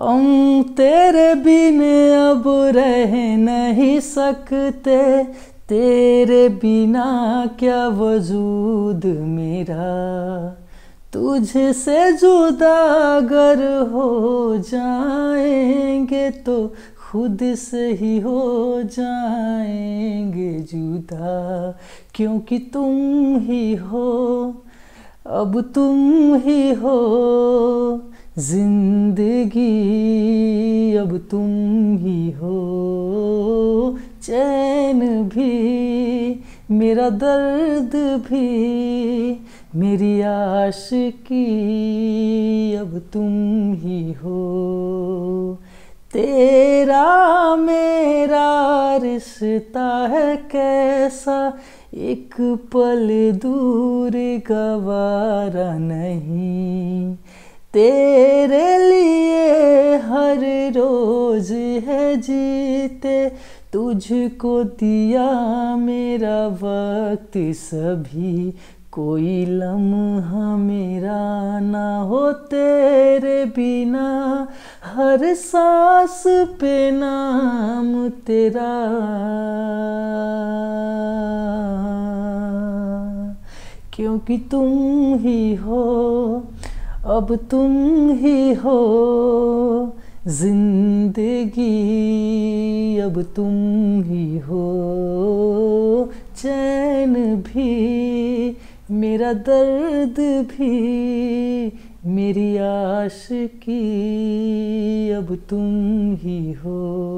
हम तेरे बिन अब रह नहीं सकते तेरे बिना क्या वजूद मेरा तुझसे जुदा अगर हो जाएंगे तो खुद से ही हो जाएंगे जुदा क्योंकि तुम ही हो अब तुम ही हो जिंदगी अब तुम ही हो चैन भी मेरा दर्द भी मेरी आश की अब तुम ही हो तेरा मेरा रिश्ता है कैसा एक पल दूर गवारा नहीं तेरे लिए हर रोज है जीते तुझको दिया मेरा वक्त सभी कोई लम्हा मेरा ना हो तेरे बिना हर सांस पे नाम तेरा क्योंकि तुम ही हो अब तुम ही हो जिंदगी अब तुम ही हो चैन भी मेरा दर्द भी मेरी आश की अब तुम ही हो